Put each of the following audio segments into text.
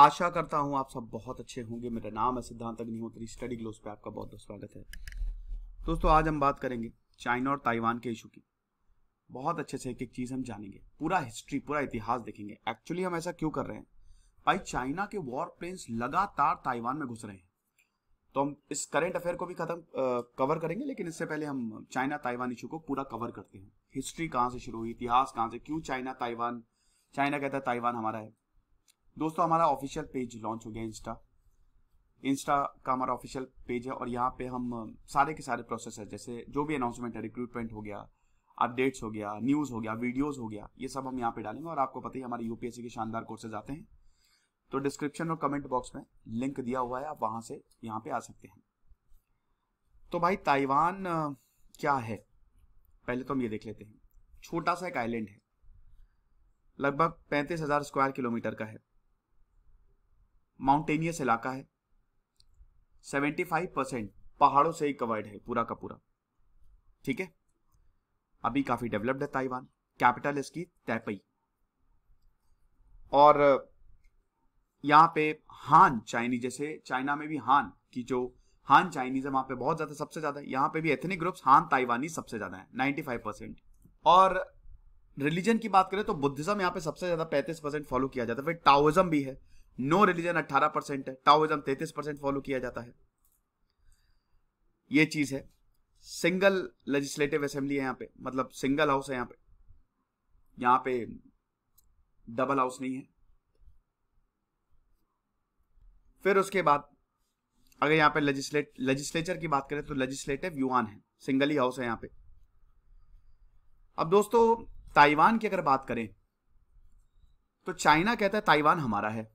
आशा करता हूँ आप सब बहुत अच्छे होंगे मेरा नाम है सिद्धांत अग्निहोत्री स्टडी ग्लोस पे आपका बहुत बहुत स्वागत है दोस्तों आज हम बात करेंगे चाइना और ताइवान के इशू की बहुत अच्छे से एक एक चीज़ हम जानेंगे पूरा हिस्ट्री पूरा इतिहास देखेंगे एक्चुअली हम ऐसा क्यों कर रहे हैं भाई चाइना के वॉर प्लेन्स लगातार ताइवान में घुस रहे हैं तो हम इस करेंट अफेयर को भी खत्म कवर करेंगे लेकिन इससे पहले हम चाइना ताइवान इशू को पूरा कवर करते हैं हिस्ट्री कहाँ से शुरू हुई इतिहास कहाँ से क्यों चाइना ताइवान चाइना कहता है ताइवान हमारा है दोस्तों हमारा ऑफिशियल पेज लॉन्च हो गया इंस्टा इंस्टा का हमारा ऑफिशियल पेज है और यहाँ पे हम सारे के सारे प्रोसेस है जैसे जो भी अनाउंसमेंट है रिक्रूटमेंट हो गया अपडेट्स हो गया न्यूज़ हो गया वीडियोज़ हो गया ये सब हम यहाँ पे डालेंगे और आपको पता ही हमारे यूपीएससी के शानदार कोर्सेज आते हैं तो डिस्क्रिप्शन और कमेंट बॉक्स में लिंक दिया हुआ है आप वहाँ से यहाँ पे आ सकते हैं तो भाई ताइवान क्या है पहले तो हम ये देख लेते हैं छोटा सा एक आइलैंड है लगभग पैंतीस हजार स्क्वायर किलोमीटर का है माउंटेनियस इलाका है 75 परसेंट पहाड़ों से ही कवर्ड है पूरा का पूरा ठीक है अभी काफी डेवलप्ड है ताइवान कैपिटल इसकी तैपई और यहाँ पे हान चाइनीज जैसे चाइना में भी हान की जो हान चाइनीज है वहां पे बहुत ज्यादा सबसे ज्यादा यहां यहाँ पे भी एथनिक ग्रुप्स हान ताइवानी सबसे ज्यादा है 95 परसेंट और रिलीजन की बात करें तो बुद्धिज्म यहाँ पे सबसे ज्यादा 35 परसेंट फॉलो किया जाता है फिर टाओइज्म भी है नो रिलीजन 18 परसेंट है टाओइज्म 33 परसेंट फॉलो किया जाता है ये चीज है सिंगल लेजिस्लेटिव असेंबली है यहाँ पे मतलब सिंगल हाउस है यहाँ पे यहाँ पे डबल हाउस नहीं है फिर उसके बाद अगर यहाँ पे लेजिस्लेट लेजिस्लेचर की बात करें तो लेजिस्लेटिव युवान है सिंगल ही हाउस है यहाँ पे अब दोस्तों ताइवान की अगर बात करें तो चाइना कहता है ताइवान हमारा है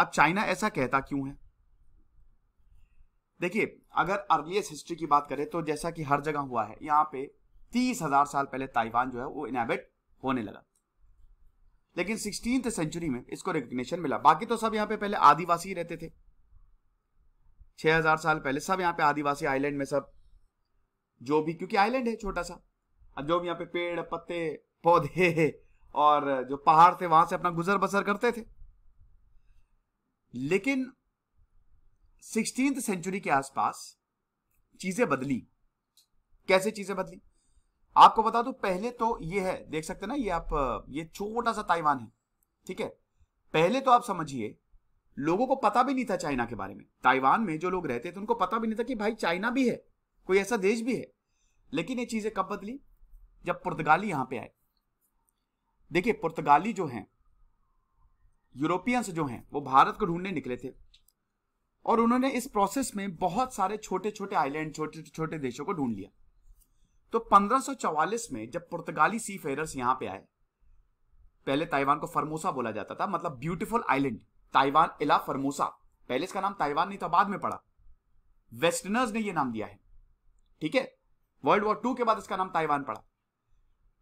अब चाइना ऐसा कहता क्यों है देखिए अगर अर्लीस्ट हिस्ट्री की बात करें तो जैसा कि हर जगह हुआ है यहां पे तीस हजार साल पहले ताइवान जो है वो इनहेबिट होने लगा लेकिन सिक्सटीन सेंचुरी में इसको रिकग्निशन मिला बाकी तो सब यहाँ पे पहले आदिवासी रहते थे 6000 साल पहले सब यहाँ पे आदिवासी आइलैंड में सब जो भी क्योंकि आइलैंड है छोटा सा जो भी यहाँ पे पेड़ पत्ते पौधे और जो पहाड़ थे वहां से अपना गुजर बसर करते थे लेकिन सिक्सटीन सेंचुरी के आसपास चीजें बदली कैसे चीजें बदली आपको बता दू पहले तो ये है देख सकते ना ये आप ये छोटा सा ताइवान है ठीक है पहले तो आप समझिए लोगों को पता भी नहीं था चाइना के बारे में ताइवान में जो लोग रहते थे उनको पता भी नहीं था कि भाई चाइना भी है कोई ऐसा देश भी है लेकिन ये चीजें कब बदली जब पुर्तगाली यहां पे आए देखिए पुर्तगाली जो हैं यूरोपियंस जो हैं वो भारत को ढूंढने निकले थे और उन्होंने इस प्रोसेस में बहुत सारे छोटे छोटे आइलैंड छोटे छोटे देशों को ढूंढ लिया तो 1544 में जब पुर्तगाली सी फेरर्स यहां पे आए पहले ताइवान को फरमोसा बोला जाता था मतलब ब्यूटीफुल आइलैंड ताइवान इला फरमोसा पहले इसका नाम ताइवान नहीं था बाद में पड़ा वेस्टर्नर्स ने यह नाम दिया है ठीक है वर्ल्ड वॉर टू के बाद इसका नाम ताइवान पड़ा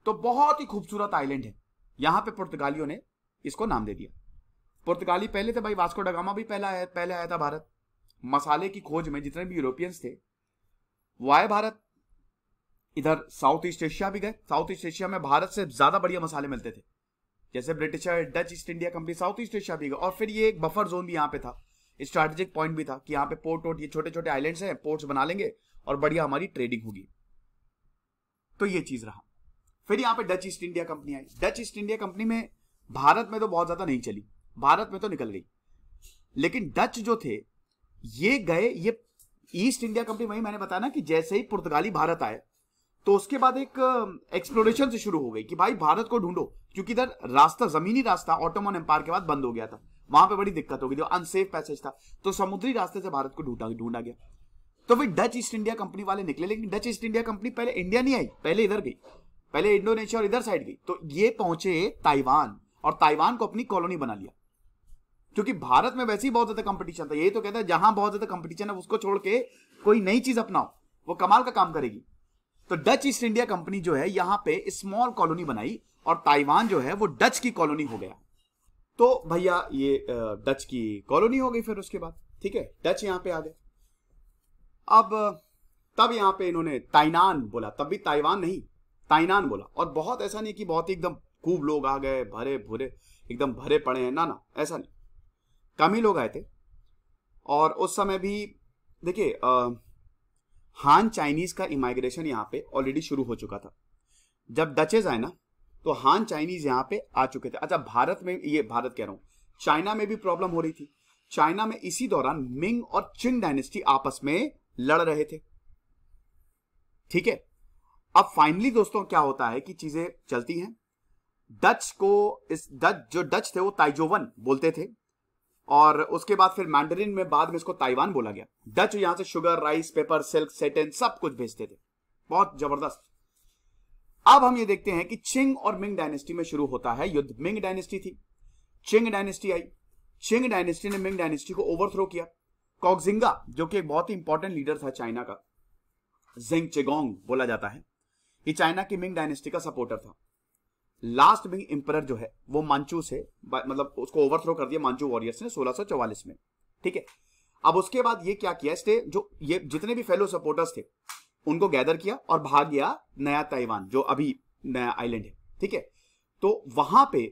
तो बहुत ही खूबसूरत आइलैंड है यहां पे पुर्तगालियों ने इसको नाम दे दिया पुर्तगाली पहले थे भाई वास्को डगामा भी पहला है पहले आया था भारत मसाले की खोज में जितने भी यूरोपियंस थे वो आए भारत इधर साउथ ईस्ट एशिया भी गए साउथ ईस्ट एशिया में भारत से ज्यादा बढ़िया मसाले मिलते थे जैसे Britisher Dutch East India Company South East Asia भी गए और फिर ये एक बफर जोन भी यहाँ पे था स्ट्रेटेजिक पॉइंट भी था कि यहाँ पे पोर्ट वोट ये छोटे छोटे आइलैंड्स हैं पोर्ट्स बना लेंगे और बढ़िया हमारी ट्रेडिंग होगी तो ये चीज रहा फिर यहाँ पे डच ईस्ट इंडिया कंपनी आई डच ईस्ट इंडिया कंपनी में भारत में तो बहुत ज्यादा नहीं चली भारत में तो निकल गई लेकिन डच जो थे ये गए ये ईस्ट इंडिया कंपनी वही मैंने बताया ना कि जैसे ही पुर्तगाली भारत आए तो उसके बाद एक एक्सप्लोरेशन से शुरू हो गई कि भाई भारत को ढूंढो क्योंकि इधर रास्ता जमीनी रास्ता ऑटोमन एम्पायर के बाद बंद हो गया था वहां पे बड़ी दिक्कत हो गई थी अनसेफ पैसेज था तो समुद्री रास्ते से भारत को ढूंढा ढूंढा गया तो फिर डच ईस्ट इंडिया कंपनी वाले निकले लेकिन डच ईस्ट इंडिया कंपनी पहले इंडिया नहीं आई पहले इधर गई पहले इंडोनेशिया और इधर साइड गई तो ये पहुंचे ताइवान और ताइवान को अपनी कॉलोनी बना लिया क्योंकि भारत में वैसे ही बहुत ज्यादा कंपटीशन था यही तो कहता है जहां बहुत ज्यादा कंपटीशन है उसको छोड़ के कोई नई चीज अपनाओ वो कमाल का काम करेगी तो डच ईस्ट इंडिया कंपनी जो है यहां पे स्मॉल कॉलोनी बनाई और ताइवान जो है वो डच की कॉलोनी हो गया तो भैया ये डच की कॉलोनी हो गई फिर उसके बाद ठीक है डच यहां पे आ गए अब तब यहां पे इन्होंने ताइनान बोला तब भी ताइवान नहीं ताइनान बोला और बहुत ऐसा नहीं कि बहुत ही एकदम खूब लोग आ गए भरे भरे एकदम भरे पड़े हैं ना ना ऐसा नहीं कम ही लोग आए थे और उस समय भी देखिए हान चाइनीज का इमाइग्रेशन यहाँ पे ऑलरेडी शुरू हो चुका था जब डचेज आए ना तो हान चाइनीज यहाँ पे आ चुके थे अच्छा भारत में ये भारत कह रहा हूँ चाइना में भी प्रॉब्लम हो रही थी चाइना में इसी दौरान मिंग और चिंग डायनेस्टी आपस में लड़ रहे थे ठीक है अब फाइनली दोस्तों क्या होता है कि चीजें चलती हैं डच को इस डच जो डच थे वो ताइजोवन बोलते थे और उसके बाद फिर मैंडरिन में बाद में इसको ताइवान बोला गया डच यहां से sugar rice pepper silk satin सब कुछ भेजते थे बहुत जबरदस्त अब हम ये देखते हैं कि चिंग और मिंग डायनेस्टी में शुरू होता है युद्ध मिंग डायनेस्टी थी चिंग डायनेस्टी आई चिंग डायनेस्टी ने मिंग डायनेस्टी को ओवरथ्रो किया कॉक्जिंगा जो कि एक बहुत ही इंपॉर्टेंट लीडर था चाइना का जिंग चेगोंग बोला जाता है ये चाइना की मिंग डायनेस्टी का सपोर्टर था लास्ट में एम्पर जो है वो मांचू से मतलब उसको ओवरथ्रो कर दिया मांचू वॉरियर्स ने 1644 में ठीक है अब उसके बाद ये क्या किया इसने जो ये जितने भी फेलो सपोर्टर्स थे उनको गैदर किया और भाग गया नया ताइवान जो अभी नया आइलैंड है ठीक है तो वहां पे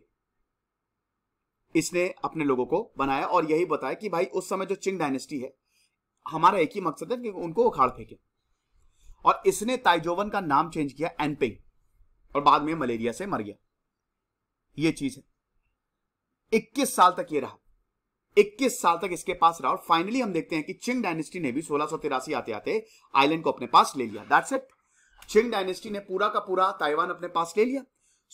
इसने अपने लोगों को बनाया और यही बताया कि भाई उस समय जो चिंग डायनेस्टी है हमारा एक ही मकसद है कि उनको उखाड़ फेंके और इसने ताइजोवन का नाम चेंज किया एनपिंग और बाद में मलेरिया से मर गया ये चीज है 21 साल तक ये रहा 21 साल तक इसके पास रहा और फाइनली हम देखते हैं कि चिंग डायनेस्टी ने भी सोलह आते आते आइलैंड को अपने पास ले लिया दैट्स इट चिंग डायनेस्टी ने पूरा का पूरा ताइवान अपने पास ले लिया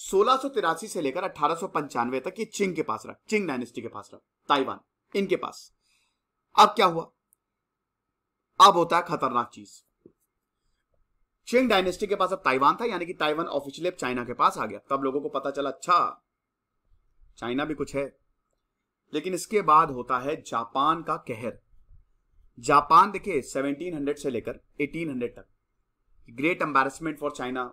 सोलह से लेकर अठारह तक ये चिंग के पास रहा चिंग डायनेस्टी के पास रहा ताइवान इनके पास अब क्या हुआ अब होता है खतरनाक चीज चिंग डायनेस्टी के पास अब ताइवान था यानी कि ताइवान ऑफिशियली अब चाइना के पास आ गया तब लोगों को पता चला अच्छा चाइना भी कुछ है लेकिन इसके बाद होता है जापान का कहर जापान देखिए 1700 से लेकर 1800 तक great embarrassment for China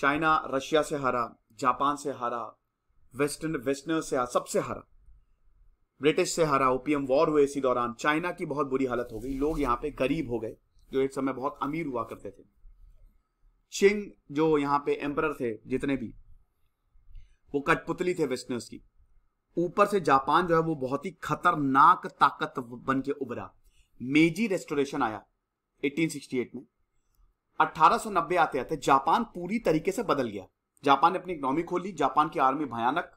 China Russia से हारा जापान से हारा वेस्टर्न वेस्टर्नर से हारा सबसे हारा ब्रिटिश से हारा ओपीएम वॉर हुए इसी दौरान चाइना की बहुत बुरी हालत हो गई लोग यहाँ पे गरीब हो गए जो एक समय बहुत अमीर हुआ करते थे शिंग जो यहां पे एम्पर थे जितने भी वो कठपुतली थे वेस्टर्नर्स की ऊपर से जापान जो है वो बहुत ही खतरनाक ताकत बन के उभरा मेजी रेस्टोरेशन आया 1868 में 1890 आते आते जापान पूरी तरीके से बदल गया जापान ने अपनी इकोनॉमी खोली जापान की आर्मी भयानक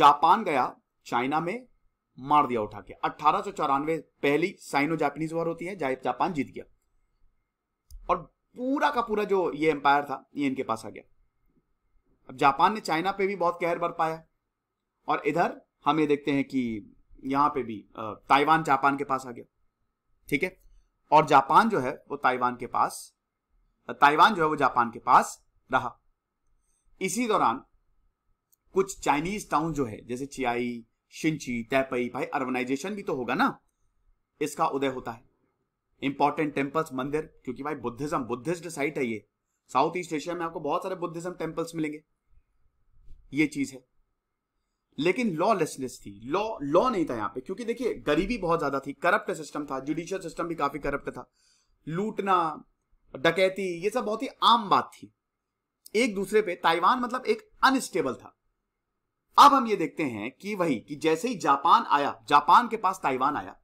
जापान गया चाइना में मार दिया उठा के अठारह पहली साइनो जापानीज वॉर होती है जापान जीत गया और पूरा का पूरा जो ये एम्पायर था ये इनके पास आ गया अब जापान ने चाइना पे भी बहुत कहर बरपाया और इधर हम ये देखते हैं कि यहां पे भी ताइवान जापान के पास आ गया ठीक है और जापान जो है वो ताइवान के पास ताइवान जो है वो जापान के पास रहा इसी दौरान कुछ चाइनीज टाउन जो है जैसे चियाई शिंची तैपई भाई अर्बनाइजेशन भी तो होगा ना इसका उदय होता है इंपॉर्टेंट टेम्पल्स मंदिर क्योंकि भाई बुद्धिज्म बुद्धिस्ट साइट है ये साउथ ईस्ट एशिया में आपको बहुत सारे बुद्धिज्म टेम्पल्स मिलेंगे ये चीज है लेकिन लॉ लेसनेस थी लॉ लॉ नहीं था यहाँ पे क्योंकि देखिए गरीबी बहुत ज्यादा थी करप्ट सिस्टम था जुडिशियल सिस्टम भी काफी करप्ट था लूटना डकैती ये सब बहुत ही आम बात थी एक दूसरे पे ताइवान मतलब एक अनस्टेबल था अब हम ये देखते हैं कि वही कि जैसे ही जापान आया जापान के पास ताइवान आया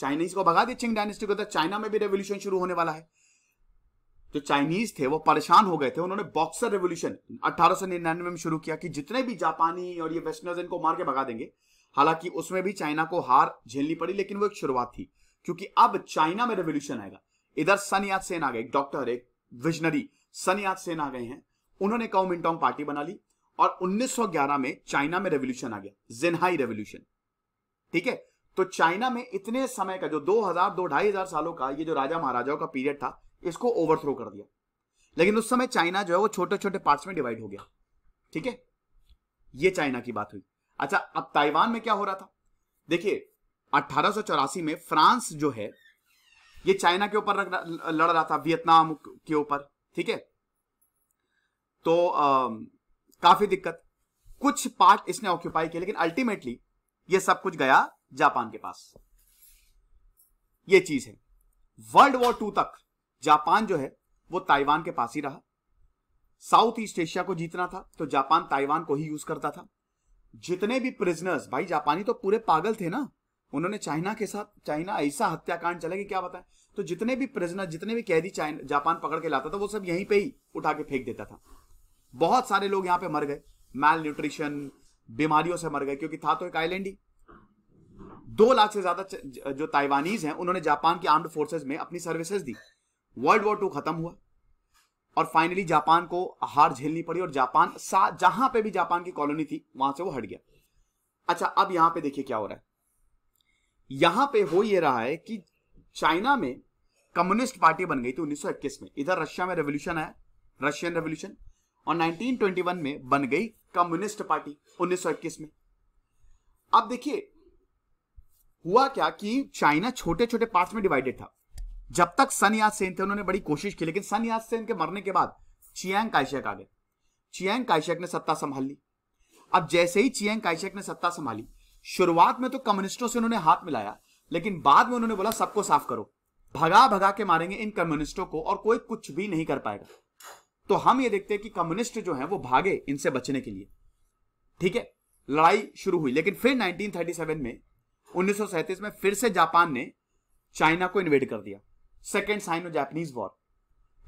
चाइनीज को भगा दी चिंग डायनेस्टी को तो चाइना में भी रेवोल्यूशन शुरू होने वाला है जो चाइनीज थे वो परेशान हो गए थे उन्होंने बॉक्सर रेवोल्यूशन अठारह में शुरू किया कि जितने भी जापानी और ये वेस्टर्नर्स इनको मार के भगा देंगे हालांकि उसमें भी चाइना को हार झेलनी पड़ी लेकिन वो एक शुरुआत थी क्योंकि अब चाइना में रेवोल्यूशन आएगा इधर सन याद सेन आ गए एक डॉक्टर एक विजनरी सन याद सेन आ गए हैं उन्होंने कौ मिनटोंग पार्टी बना ली और 1911 में चाइना में रेवोल्यूशन आ गया जेनहाई रेवोल्यूशन ठीक है तो चाइना में इतने समय का जो दो हजार दो ढाई हजार सालों का ये जो राजा महाराजाओं का पीरियड था इसको ओवरथ्रो कर दिया लेकिन उस समय चाइना जो है वो छोटे छोटे पार्ट्स में डिवाइड हो गया ठीक है ये चाइना की बात हुई अच्छा अब ताइवान में क्या हो रहा था देखिए अट्ठारह में फ्रांस जो है ये चाइना के ऊपर लड़ रहा था वियतनाम के ऊपर ठीक है तो आ, काफी दिक्कत कुछ पार्ट इसने ऑक्यूपाई किया लेकिन अल्टीमेटली ये सब कुछ गया जापान के पास ये चीज है वर्ल्ड वॉर टू तक जापान जो है वो ताइवान के पास ही रहा साउथ ईस्ट एशिया को जीतना था तो जापान ताइवान को ही यूज करता था जितने भी प्रिजनर्स भाई जापानी तो पूरे पागल थे ना उन्होंने चाइना के साथ चाइना ऐसा हत्याकांड चला कि क्या बताएं तो जितने भी प्रिजनर जितने भी कैदी जापान पकड़ के लाता था वो सब यहीं पे ही उठा के फेंक देता था बहुत सारे लोग यहां पे मर गए मैल न्यूट्रिशन बीमारियों से मर गए क्योंकि था तो एक आइलैंड ही दो लाख से ज्यादा जो ताइवानीज हैं उन्होंने जापान की आर्म्ड फोर्सेज में अपनी सर्विसेज दी वर्ल्ड वॉर टू खत्म हुआ और फाइनली जापान को हार झेलनी पड़ी और जापान जहां पे भी जापान की कॉलोनी थी वहां से वो हट गया अच्छा अब यहां पे देखिए क्या हो रहा है यहां पे हो ये रहा है कि चाइना में कम्युनिस्ट पार्टी बन गई थी 1921 में इधर रशिया में रेवोल्यूशन आया रशियन रेवोल्यूशन और 1921 में बन गई कम्युनिस्ट पार्टी 1921 में अब देखिए हुआ क्या कि चाइना छोटे छोटे पार्ट में डिवाइडेड था जब तक सन याद सेन थे उन्होंने बड़ी कोशिश की लेकिन सन याद सेन के मरने के बाद चियांग काइशेक आ गए चियांग काइशेक ने सत्ता संभाल ली अब जैसे ही चियांग काइशेक ने सत्ता संभाली शुरुआत में तो कम्युनिस्टों से उन्होंने हाथ मिलाया लेकिन बाद में उन्होंने बोला सबको साफ करो भगा भगा के मारेंगे इन कम्युनिस्टों को और कोई कुछ भी नहीं कर पाएगा तो हम ये देखते हैं कि कम्युनिस्ट जो है वो भागे इनसे बचने के लिए ठीक है लड़ाई शुरू हुई लेकिन फिर 1937 में 1937 में फिर से जापान ने चाइना को इन्वेड कर दिया सेकेंड साइनो जापानीज वॉर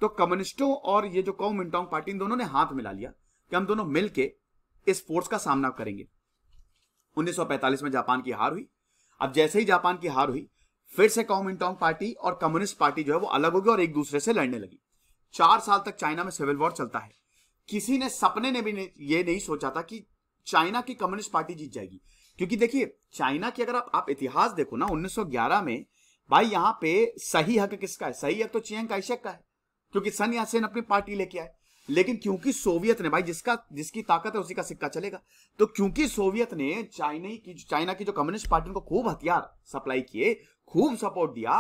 तो कम्युनिस्टों और ये जो कौ मिंटोंग पार्टी इन दोनों ने हाथ मिला लिया कि हम दोनों मिलके इस फोर्स का सामना करेंगे 1945 में जापान की हार हुई अब जैसे ही जापान की हार हुई फिर से कौ कॉमिंटोंग पार्टी और कम्युनिस्ट पार्टी जो है वो अलग हो गई और एक दूसरे से लड़ने लगी चार साल तक चाइना में सिविल वॉर चलता है किसी ने सपने ने भी ने, ये नहीं सोचा था कि चाइना की कम्युनिस्ट पार्टी जीत जाएगी क्योंकि देखिए चाइना की अगर आप आप इतिहास देखो ना 1911 में भाई यहाँ पे सही हक किसका है सही हक तो चियांग काइशक का है क्योंकि सन यासेन अपनी पार्टी लेके आए लेकिन क्योंकि सोवियत ने भाई जिसका जिसकी ताकत है उसी का सिक्का चलेगा तो क्योंकि सोवियत ने चाइना की चाइना की जो कम्युनिस्ट पार्टी को खूब हथियार सप्लाई किए खूब सपोर्ट दिया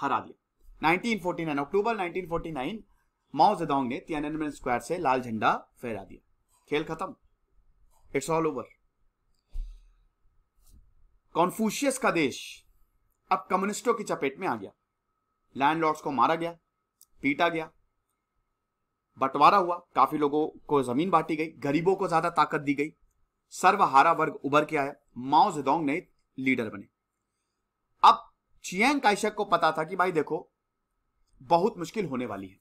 हरा दिया 1949 अक्टूबर 1949 माओ जेदोंग ने तियाननमेन स्क्वायर से लाल झंडा फहरा दिया खेल खत्म इट्स ऑल ओवर कॉन्फ्यूशियस का देश अब कम्युनिस्टों की चपेट में आ गया लैंडलॉर्ड्स को मारा गया पीटा गया बंटवारा हुआ काफी लोगों को जमीन बांटी गई गरीबों को ज्यादा ताकत दी गई सर्वहारा वर्ग उभर के आया माओ जेदोंग नए लीडर बने अब चियांग काइशक को पता था कि भाई देखो बहुत मुश्किल होने वाली है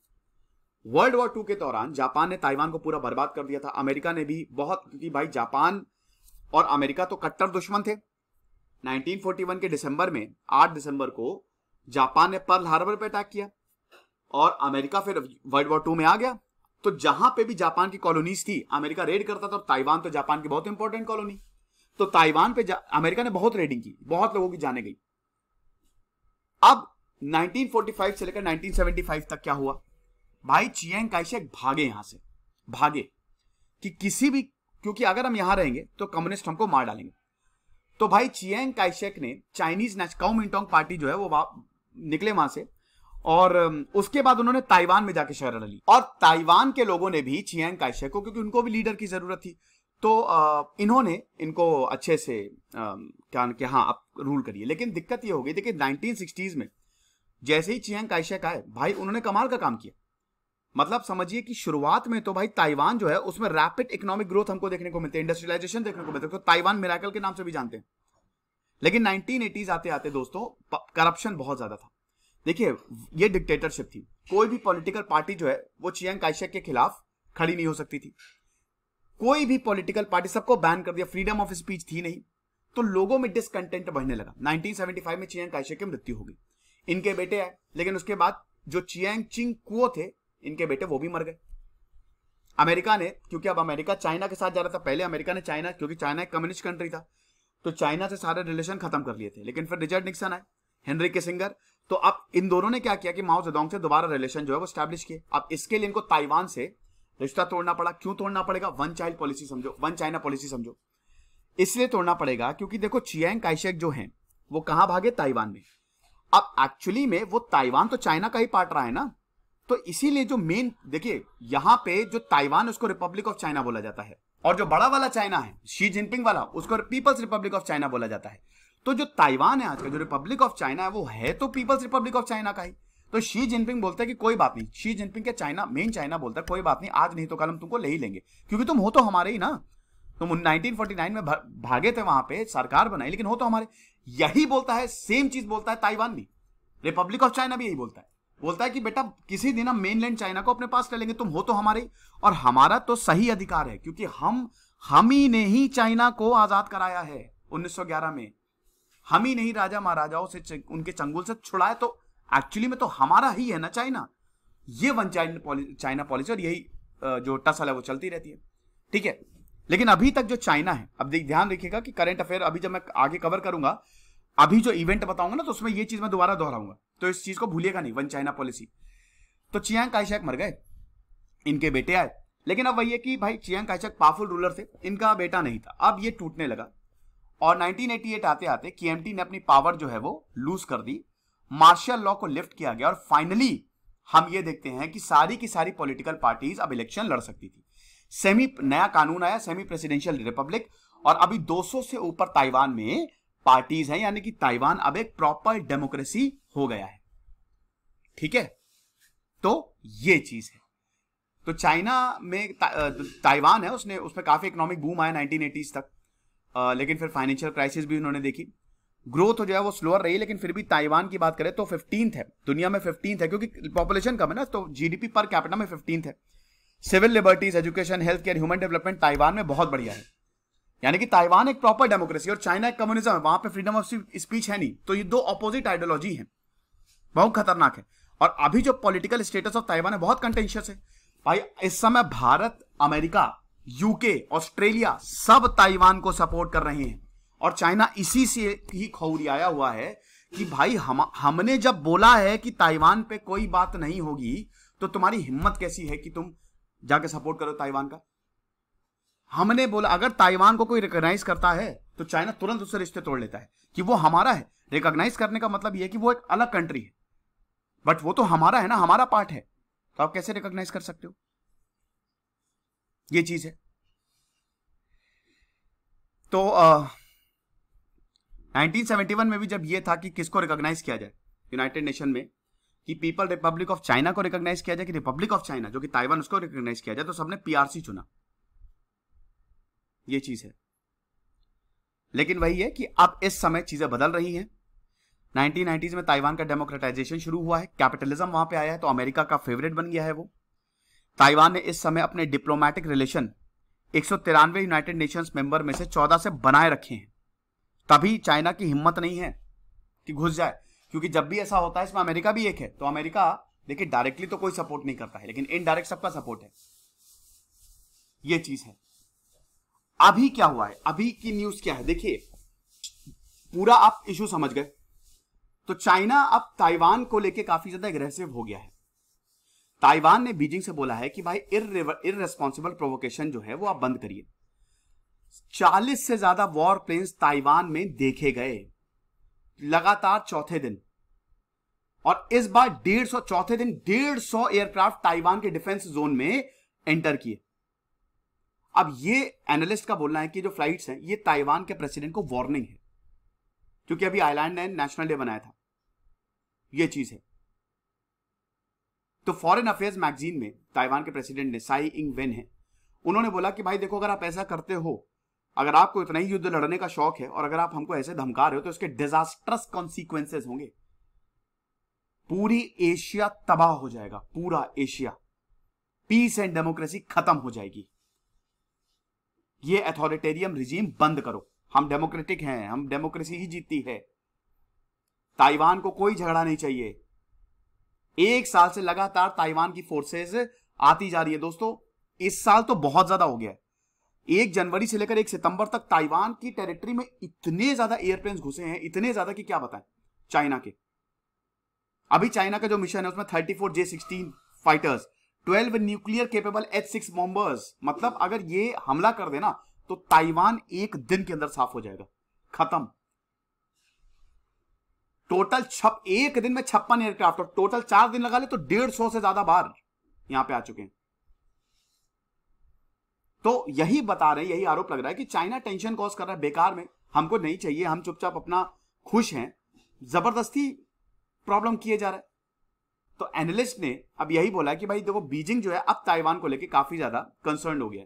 वर्ल्ड वॉर टू के दौरान जापान ने ताइवान को पूरा बर्बाद कर दिया था अमेरिका ने भी बहुत क्योंकि भाई जापान और अमेरिका तो कट्टर दुश्मन थे 1941 के दिसंबर में 8 दिसंबर को जापान ने पर्ल हार्बर पर अटैक किया और अमेरिका फिर वर्ल्ड वॉर टू में आ गया तो जहां पे भी जापान की कॉलोनीज थी अमेरिका रेड करता था तो ताइवान तो जापान की बहुत इंपॉर्टेंट कॉलोनी तो ताइवान पे अमेरिका ने बहुत रेडिंग की बहुत लोगों की जाने गई अब 1945 से लेकर 1975 तक क्या हुआ भाई चियांग काइशेक भागे यहां से भागे कि किसी भी क्योंकि अगर हम यहां रहेंगे तो कम्युनिस्ट हमको मार डालेंगे तो भाई चियांग काइशेक ने चाइनीज ने मिंटोंग पार्टी जो है वो निकले वहां से और उसके बाद उन्होंने ताइवान में जाके शरण ली और ताइवान के लोगों ने भी चियांग काइशेक को क्योंकि उनको भी लीडर की जरूरत थी तो इन्होंने इनको अच्छे से क्या कि हाँ आप रूल करिए लेकिन दिक्कत ये हो गई देखिए नाइनटीन में जैसे ही चियांग काइशेक आए भाई उन्होंने कमाल का काम किया मतलब समझिए कि शुरुआत में तो भाई ताइवान जो है उसमें रैपिड इकोनॉमिक ग्रोथ हमको देखने को मिलते हैं इंडस्ट्रियलाइजेशन देखने को मिलते हैं तो ताइवान मिराकल के नाम से भी जानते हैं लेकिन नाइनटीन आते आते दोस्तों करप्शन बहुत ज्यादा था देखिए ये डिक्टेटरशिप थी कोई भी पॉलिटिकल पार्टी जो है वो चियांग काइशेक के खिलाफ खड़ी नहीं हो सकती थी कोई भी पॉलिटिकल पार्टी सबको बैन कर दिया फ्रीडम ऑफ स्पीच थी नहीं तो लोगों में डिसकंटेंट बढ़ने लगा 1975 में चियांग काइशेक की मृत्यु हो गई इनके बेटे आए लेकिन उसके बाद जो चियांग चिंग कुओ थे इनके बेटे वो भी मर गए अमेरिका ने क्योंकि अब अमेरिका चाइना के साथ जा रहा था पहले अमेरिका ने चाइना क्योंकि चाइना एक कम्युनिस्ट कंट्री था तो चाइना से सारे रिलेशन खत्म कर लिए थे लेकिन फिर रिचर्ड निक्सन आए हेनरी किसिंगर तो अब इन दोनों ने क्या किया कि माओ जेडोंग से दोबारा रिलेशन जो है वो स्टैब्लिश किए अब इसके लिए इनको ताइवान से रिश्ता तोड़ना पड़ा क्यों तोड़ना पड़ेगा वन चाइल्ड पॉलिसी समझो वन चाइना पॉलिसी समझो इसलिए तोड़ना पड़ेगा क्योंकि देखो चियांग काइशेक जो है वो कहां भागे ताइवान में अब एक्चुअली में वो ताइवान तो चाइना का ही पार्ट रहा है ना तो इसीलिए जो मेन देखिए यहाँ पे जो ताइवान उसको रिपब्लिक ऑफ चाइना बोला जाता है और जो बड़ा वाला चाइना है शी जिनपिंग वाला उसको पीपल्स रिपब्लिक ऑफ चाइना बोला जाता है तो जो ताइवान है आज का जो रिपब्लिक ऑफ चाइना है वो है तो पीपल्स रिपब्लिक ऑफ चाइना का ही तो शी जिनपिंग बोलता है कि कोई बात नहीं शी जिनपिंग के चाइना मेन चाइना बोलता है कोई बात नहीं आज नहीं तो कल हम तुमको ले ही लेंगे क्योंकि तुम हो तो हमारे ही ना तुम 1949 में भागे थे वहां पे सरकार बनाई लेकिन हो तो हमारे यही बोलता है सेम चीज बोलता है ताइवान भी रिपब्लिक ऑफ चाइना भी यही बोलता है बोलता है कि बेटा किसी दिन हम मेनलैंड चाइना को अपने पास ले लेंगे तुम हो तो हमारे और हमारा तो सही अधिकार है क्योंकि हम हम ही ने ही चाइना को आजाद कराया है 1911 में हम ही नहीं राजा महाराजाओं से उनके चंगुल से छुड़ाए तो एक्चुअली में तो हमारा ही है ना चाइना ये one China policy China policy और यही जो टसल है वो चलती रहती है ठीक है लेकिन अभी तक जो चाइना है अब ध्यान रखिएगा कि करंट अफेयर अभी जब मैं आगे कवर करूंगा अभी जो इवेंट बताऊंगा ना तो उसमें ये चीज मैं दोबारा दोहराऊंगा तो इस चीज को भूलिएगा नहीं वन चाइना पॉलिसी तो चियांग काइशेक मर गए इनके बेटे आए लेकिन अब वही है कि भाई चियांग काइशेक पावरफुल रूलर थे इनका बेटा नहीं था अब ये टूटने लगा और 1988 आते आते केएमटी ने अपनी पावर जो है वो लूज कर दी मार्शल लॉ को लिफ्ट किया गया और फाइनली हम ये देखते हैं कि सारी की सारी पॉलिटिकल पार्टीज अब इलेक्शन लड़ सकती थी सेमी नया कानून आया सेमी प्रेसिडेंशियल रिपब्लिक और अभी 200 से ऊपर ताइवान में पार्टीज हैं यानी कि ताइवान अब एक प्रॉपर डेमोक्रेसी हो गया है ठीक है तो ये चीज है तो चाइना में ता, ताइवान है उसने उसमें काफी इकोनॉमिक बूम आया नाइनटीन तक आ, लेकिन फिर फाइनेंशियल क्राइसिस भी उन्होंने देखी ग्रोथ हो जाए वो स्लोअर रही लेकिन फिर भी ताइवान की बात करें तो फिफ्टीन है दुनिया में फिफ्टीन है क्योंकि पॉपुलेशन कम है ना तो जीडीपी पर कैपिटा में फिफ्टीन है civil liberties education health care human development Taiwan में बहुत बढ़िया है यानी कि ताइवान एक प्रॉपर डेमोक्रेसी और चाइना एक कम्युनिज्म है वहां पे फ्रीडम ऑफ स्पीच है नहीं तो ये दो अपोजिट आइडियोलॉजी है बहुत खतरनाक है और अभी जो पॉलिटिकल स्टेटस ऑफ ताइवान है बहुत कंटेंशियस है भाई इस समय भारत अमेरिका यूके ऑस्ट्रेलिया सब ताइवान को सपोर्ट कर रहे हैं और चाइना इसी से ही आया हुआ है कि भाई हम हमने जब बोला है कि ताइवान पे कोई बात नहीं होगी तो तुम्हारी हिम्मत कैसी है कि तुम जाके सपोर्ट करो ताइवान का हमने बोला अगर ताइवान को कोई रिकॉग्नाइज करता है तो चाइना तुरंत उससे रिश्ते तोड़ लेता है कि वो हमारा है रिकॉग्नाइज करने का मतलब यह कि वो एक अलग कंट्री है बट वो तो हमारा है ना हमारा पार्ट है तो आप कैसे रिकॉग्नाइज कर सकते हो ये चीज है तो आ, 1971 में भी जब ये था कि किसको रिकॉग्नाइज किया जाए यूनाइटेड नेशन में कि पीपल रिपब्लिक ऑफ चाइना को रिकॉग्नाइज किया जाए कि रिपब्लिक ऑफ चाइना जो कि ताइवान उसको रिकॉग्नाइज किया जाए तो सबने पीआरसी चुना ये चीज है लेकिन वही है कि अब इस समय चीजें बदल रही हैं 1990s में ताइवान का डेमोक्रेटाइजेशन शुरू हुआ है कैपिटलिज्म वहां पे आया है तो अमेरिका का फेवरेट बन गया है वो ताइवान ने इस समय अपने डिप्लोमेटिक रिलेशन एक यूनाइटेड नेशंस मेंबर में से 14 से बनाए रखे हैं तभी चाइना की हिम्मत नहीं है कि घुस जाए क्योंकि जब भी ऐसा होता है इसमें अमेरिका भी एक है तो अमेरिका देखिए डायरेक्टली तो कोई सपोर्ट नहीं करता है लेकिन इनडायरेक्ट सबका सपोर्ट है ये चीज है अभी क्या हुआ है अभी की न्यूज क्या है देखिए पूरा आप इशू समझ गए तो चाइना अब ताइवान को लेके काफी ज्यादा एग्रेसिव हो गया है ताइवान ने बीजिंग से बोला है कि भाई रेस्पॉन्सिबल प्रोवोकेशन जो है वो आप बंद करिए 40 से ज्यादा वॉर प्लेन्स ताइवान में देखे गए लगातार चौथे दिन और इस बार डेढ़ सौ चौथे दिन डेढ़ सौ एयरक्राफ्ट ताइवान के डिफेंस जोन में एंटर किए अब ये एनालिस्ट का बोलना है कि जो फ्लाइट्स हैं ये ताइवान के प्रेसिडेंट को वार्निंग है क्योंकि अभी आइलैंड ने नेशनल डे बनाया था ये चीज है तो फॉरेन अफेयर्स मैगजीन में ताइवान के प्रेसिडेंट ने साई इंग वेन है उन्होंने बोला कि भाई देखो अगर आप ऐसा करते हो अगर आपको इतना ही युद्ध लड़ने का शौक है और अगर आप हमको ऐसे धमका रहे हो तो इसके डिजास्टरस कॉन्सिक्वेंसेस होंगे पूरी एशिया तबाह हो जाएगा पूरा एशिया पीस एंड डेमोक्रेसी खत्म हो जाएगी ये अथॉरिटेरियम रिजीम बंद करो हम डेमोक्रेटिक हैं हम डेमोक्रेसी ही जीतती है ताइवान को कोई झगड़ा नहीं चाहिए एक साल से लगातार ताइवान की फोर्सेस आती जा रही है दोस्तों इस साल तो बहुत ज्यादा हो गया एक जनवरी से लेकर एक सितंबर तक ताइवान की टेरिटरी में इतने ज्यादा एयरप्लेन घुसे हैं इतने ज्यादा कि क्या बताएं चाइना के अभी चाइना का जो मिशन है उसमें thirty four J sixteen fighters twelve nuclear capable H six bombers मतलब अगर ये हमला कर देना तो ताइवान एक दिन के अंदर साफ हो जाएगा खत्म टोटल छप एक दिन में छप्पन एयरक्राफ्ट और टोटल चार दिन लगा ले तो डेढ़ सौ से ज्यादा बार यहां पे आ चुके हैं तो यही बता रहे यही आरोप लग रहा है कि चाइना टेंशन कॉज कर रहा है बेकार में हमको नहीं चाहिए हम चुपचाप अपना खुश हैं जबरदस्ती प्रॉब्लम किए जा रहा है तो एनालिस्ट ने अब यही बोला कि भाई देखो बीजिंग जो है अब ताइवान को लेके काफी ज्यादा कंसर्न हो गया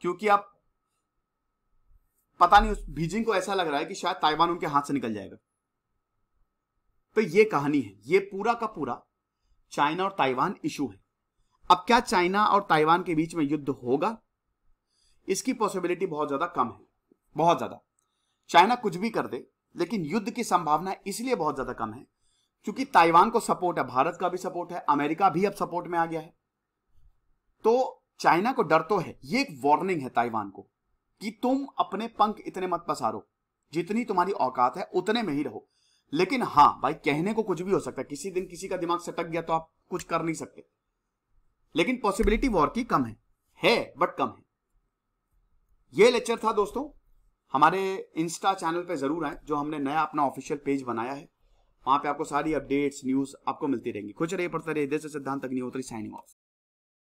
क्योंकि अब पता नहीं उस बीजिंग को ऐसा लग रहा है कि शायद ताइवान उनके हाथ से निकल जाएगा तो ये कहानी है ये पूरा का पूरा चाइना और ताइवान इशू है अब क्या चाइना और ताइवान के बीच में युद्ध होगा इसकी पॉसिबिलिटी बहुत ज्यादा कम है बहुत ज्यादा चाइना कुछ भी कर दे लेकिन युद्ध की संभावना इसलिए बहुत ज्यादा कम है क्योंकि ताइवान को सपोर्ट है भारत का भी सपोर्ट है अमेरिका भी अब सपोर्ट में आ गया है तो चाइना को डर तो है ये एक वार्निंग है ताइवान को कि तुम अपने पंख इतने मत पसारो जितनी तुम्हारी औकात है उतने में ही रहो लेकिन हाँ भाई कहने को कुछ भी हो सकता है किसी दिन किसी का दिमाग सटक गया तो आप कुछ कर नहीं सकते लेकिन पॉसिबिलिटी वॉर की कम है है बट कम है यह लेक्चर था दोस्तों हमारे इंस्टा चैनल पे जरूर आए जो हमने नया अपना ऑफिशियल पेज बनाया है वहां पे आपको सारी अपडेट्स न्यूज आपको मिलती रहेंगी खुश रहिए पढ़ते रहिए देश सिद्धांत अग्निहोत्री साइनिंग ऑफ